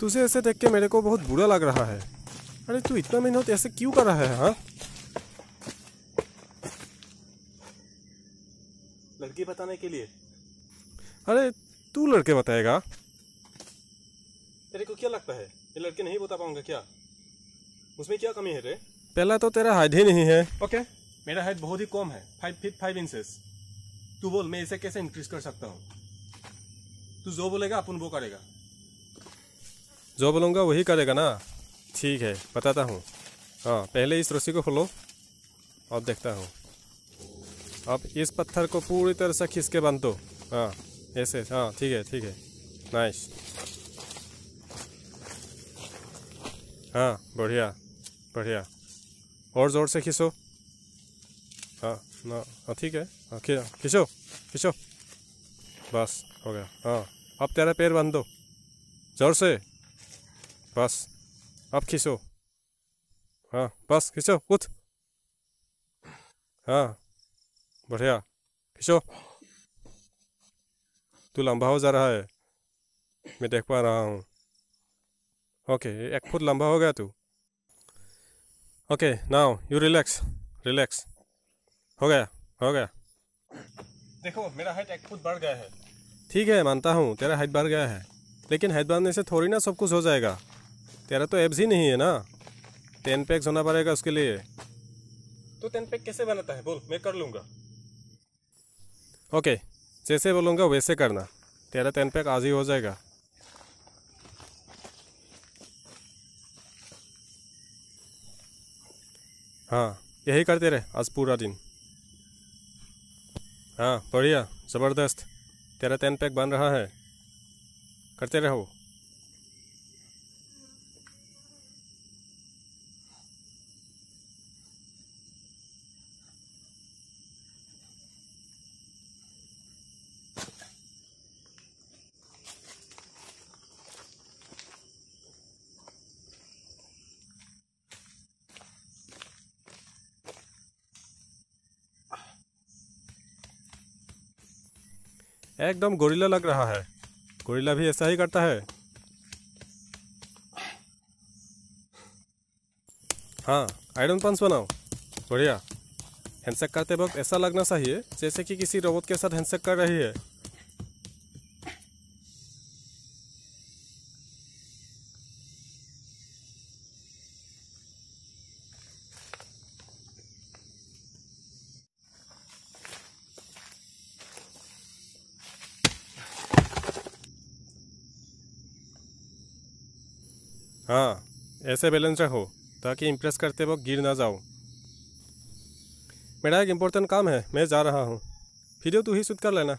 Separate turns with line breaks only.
तुझे ऐसे देख के मेरे को बहुत बुरा लग रहा है अरे तू इतना मेहनत ऐसे क्यों कर रहा है हाँ लड़की बताने के लिए अरे तू लड़के बताएगा तेरे को क्या लगता है ये लड़के नहीं बता पाऊंगा क्या उसमें क्या कमी है रे पहला तो तेरा हाइट ही नहीं है ओके मेरा हाइट बहुत ही कम है फाइव फीट फाइव इंचेस तू बोल मैं इसे कैसे इंक्रीज कर सकता हूँ तू जो बोलेगा अपन वो करेगा जो बोलूँगा वही करेगा ना ठीक है बताता हूँ हाँ पहले इस रस्सी को खोलो अब देखता हूँ अब इस पत्थर को पूरी तरह से खींच के बांध दो हाँ ऐसे हाँ ठीक है ठीक है नाइस हाँ बढ़िया बढ़िया और ज़ोर से खींचो हाँ ना हाँ ठीक है हाँ खींचो खींचो बस हो गया हाँ अब तेरा पैर बांध दो ज़ोर से बस अब खींचो हाँ बस खींचो उठ हाँ बढ़िया खींचो तू लंबा हो जा रहा है मैं देख पा रहा हूँ ओके एक फुट लंबा हो गया तू okay now you relax relax हो गया हो गया देखो मेरा हाइट एक फुट बढ़ गया है ठीक है मानता हूँ तेरा हाइट बढ़ गया है लेकिन हाइट बढ़ने से थोड़ी ना सब कुछ हो जाएगा तेरा तो एब्स ही नहीं है ना टेन पैक्स होना पड़ेगा उसके लिए तो टेन पैक कैसे बनाता है बोल मैं कर लूँगा ओके जैसे बोलूँगा वैसे करना तेरा टेन पैक आज ही हो जाएगा हाँ यही करते रहे आज पूरा दिन हाँ बढ़िया ज़बरदस्त तेरा टेन पैक बन रहा है करते रहो एकदम गोरिल्ला लग रहा है गोरिल्ला भी ऐसा ही करता है हाँ आयरन पंच बनाओ बढ़िया हैंडसेक करते वक्त ऐसा लगना चाहिए जैसे कि किसी रोबोट के साथ हैंडसेक कर रही है हाँ ऐसे बैलेंस रखो ताकि इम्प्रेस करते वक्त गिर ना जाओ मेरा एक इम्पोर्टेंट काम है मैं जा रहा हूँ फिर तू ही सुध कर लेना